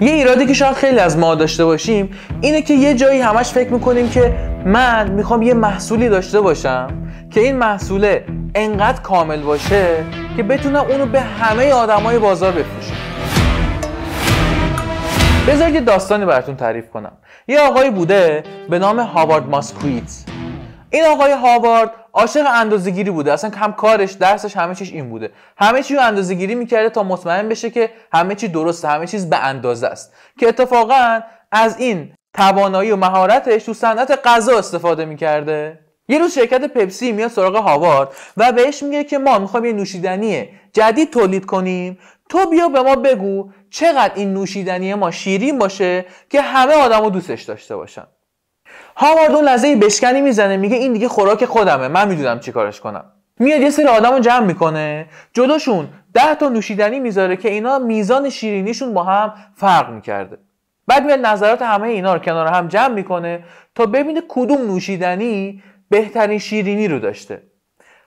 یه ایرادی که شاید خیلی از ما داشته باشیم اینه که یه جایی همش فکر میکنیم که من میخوام یه محصولی داشته باشم که این محصوله انقدر کامل باشه که بتونم اونو به همه آدمای بازار بفروشم بذارید یه داستانی براتون تعریف کنم یه آقایی بوده به نام هاوارد ماسکویت این آقای هاوارد عاشق اندازه‌گیری بوده اصلا هم کارش درسش همه چیز این بوده همه چی رو اندازه‌گیری میکرده تا مطمئن بشه که همه چی درسته همه چیز به اندازه است که اتفاقا از این توانایی و مهارتش تو صنعت غذا استفاده میکرده یه روز شرکت پپسی میاد سراغ هاوارد و بهش میگه که ما میخوایم یه نوشیدنی جدید تولید کنیم تو بیا به ما بگو چقدر این نوشیدنی ما شیرین باشه که همه آدمو دوستش داشته باشن هاوارد اون لحظه بشکنی میزنه میگه این دیگه خوراک خودمه من میدونم چیکارش کنم میاد یه سری آدم رو جمع میکنه جلوشون ده تا نوشیدنی میذاره که اینا میزان شیرینیشون با هم فرق میکرده بعد میاد نظرات همه اینا رو کنار هم جمع میکنه تا ببینه کدوم نوشیدنی بهترین شیرینی رو داشته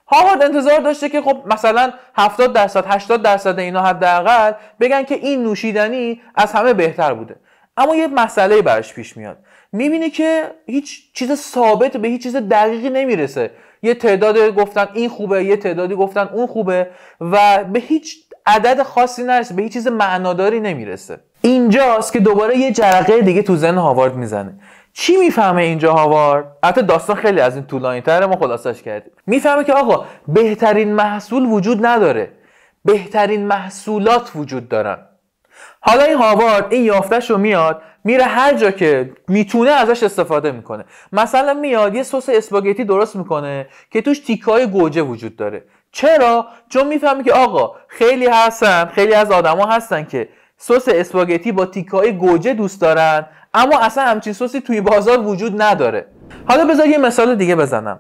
هاوارد انتظار داشته که خب مثلا 70 درصد 80 درصد اینا حداقل بگن که این نوشیدنی از همه بهتر بوده اما یه مسئله براش پیش میاد میبینه که هیچ چیز ثابت به هیچ چیز دقیقی نمیرسه یه تعداد گفتن این خوبه یه تعدادی گفتن اون خوبه و به هیچ عدد خاصی نرسه به هیچ چیز معناداری نمیرسه اینجاست که دوباره یه جرقه دیگه تو ذهن هاوارد میزنه چی میفهمه اینجا هاوارد البته داستان خیلی از این طولانی تره ما خلاصش کردیم میفهمه که آقا بهترین محصول وجود نداره بهترین محصولات وجود دارن حالا این هاوارد این یافتش رو میاد میره هر جا که میتونه ازش استفاده میکنه مثلا میاد یه سس اسپاگتی درست میکنه که توش تیکای گوجه وجود داره چرا چون میفهمی که آقا خیلی هستن خیلی از آدما هستن که سس اسپاگتی با تیکای گوجه دوست دارن اما اصلا همچین سسی توی بازار وجود نداره حالا بذار یه مثال دیگه بزنم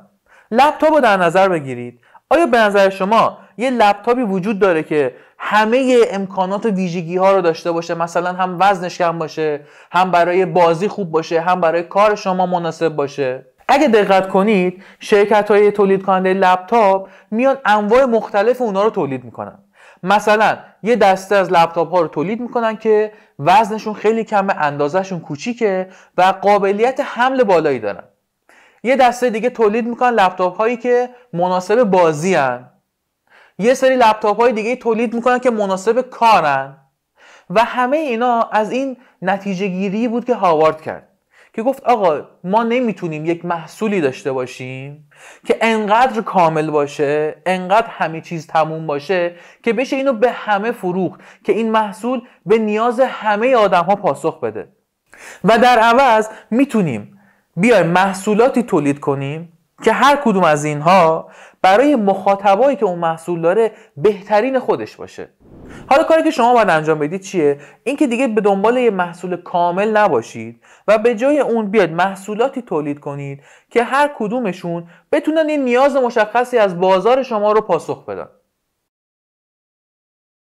لپتاپ رو در نظر بگیرید آیا به نظر شما یه لپتاپی وجود داره که همه امکانات ویژگی ها رو داشته باشه مثلا هم وزنش کم باشه هم برای بازی خوب باشه هم برای کار شما مناسب باشه اگه دقت کنید شرکت های تولید کننده لپتاپ میان انواع مختلف اونا رو تولید میکنن مثلا یه دسته از لپتاپ ها رو تولید میکنن که وزنشون خیلی کمه اندازهشون کوچیکه و قابلیت حمل بالایی دارن یه دسته دیگه تولید میکنن لپتاپ هایی که مناسب بازی هن. یه سری لپتاپ های دیگه تولید میکنن که مناسب کارن و همه اینا از این نتیجه گیری بود که هاوارد کرد که گفت آقا ما نمیتونیم یک محصولی داشته باشیم که انقدر کامل باشه انقدر همه چیز تموم باشه که بشه اینو به همه فروخت که این محصول به نیاز همه آدم ها پاسخ بده و در عوض میتونیم بیایم محصولاتی تولید کنیم که هر کدوم از اینها برای مخاطبایی که اون محصول داره بهترین خودش باشه حالا کاری که شما باید انجام بدید چیه اینکه دیگه به دنبال یه محصول کامل نباشید و به جای اون بیاد محصولاتی تولید کنید که هر کدومشون بتونن یه نیاز مشخصی از بازار شما رو پاسخ بدن